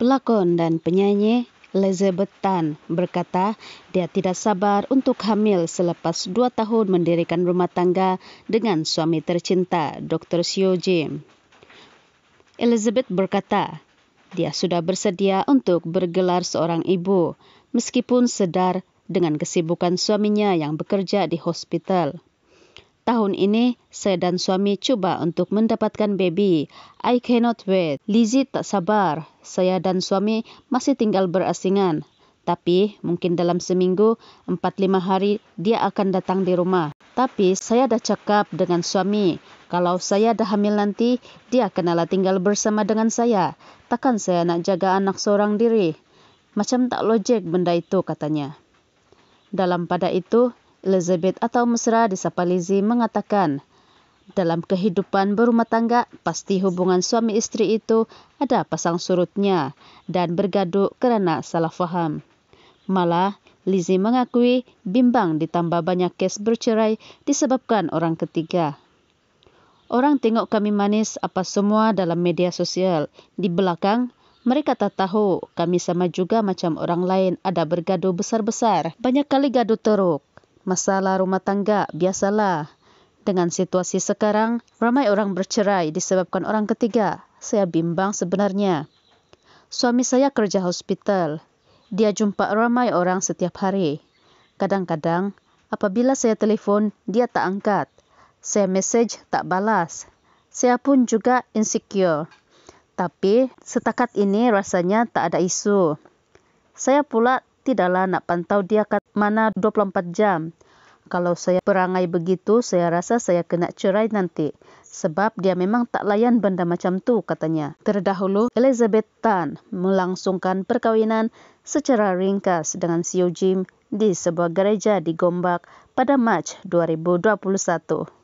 Pelakon dan penyanyi Elizabeth Tan berkata dia tidak sabar untuk hamil selepas dua tahun mendirikan rumah tangga dengan suami tercinta, Dr. Xiu Jim. Elizabeth berkata, dia sudah bersedia untuk bergelar seorang ibu, meskipun sedar dengan kesibukan suaminya yang bekerja di hospital tahun ini, saya dan suami cuba untuk mendapatkan baby. I cannot wait. Lizzie tak sabar. Saya dan suami masih tinggal berasingan. Tapi mungkin dalam seminggu, 4-5 hari dia akan datang di rumah. Tapi saya dah cakap dengan suami, kalau saya dah hamil nanti, dia kenalah tinggal bersama dengan saya. Takkan saya nak jaga anak seorang diri. Macam tak logik benda itu katanya. Dalam pada itu, Elizabeth atau mesra disapa Lizzie mengatakan, dalam kehidupan berumah tangga, pasti hubungan suami isteri itu ada pasang surutnya dan bergaduh kerana salah faham. Malah, Lizzie mengakui bimbang ditambah banyak kes bercerai disebabkan orang ketiga. Orang tengok kami manis apa semua dalam media sosial. Di belakang, mereka tak tahu kami sama juga macam orang lain ada bergaduh besar-besar. Banyak kali gaduh teruk masalah rumah tangga biasalah. Dengan situasi sekarang, ramai orang bercerai disebabkan orang ketiga. Saya bimbang sebenarnya. Suami saya kerja hospital. Dia jumpa ramai orang setiap hari. Kadang-kadang, apabila saya telefon, dia tak angkat. Saya message tak balas. Saya pun juga insecure. Tapi, setakat ini rasanya tak ada isu. Saya pula tidaklah nak pantau dia kan mana 24 jam. Kalau saya perangai begitu, saya rasa saya kena cerai nanti. Sebab dia memang tak layan benda macam tu, katanya. Terdahulu, Elizabeth Tan melangsungkan perkahwinan secara ringkas dengan Siu Jim di sebuah gereja di Gombak pada Mac 2021.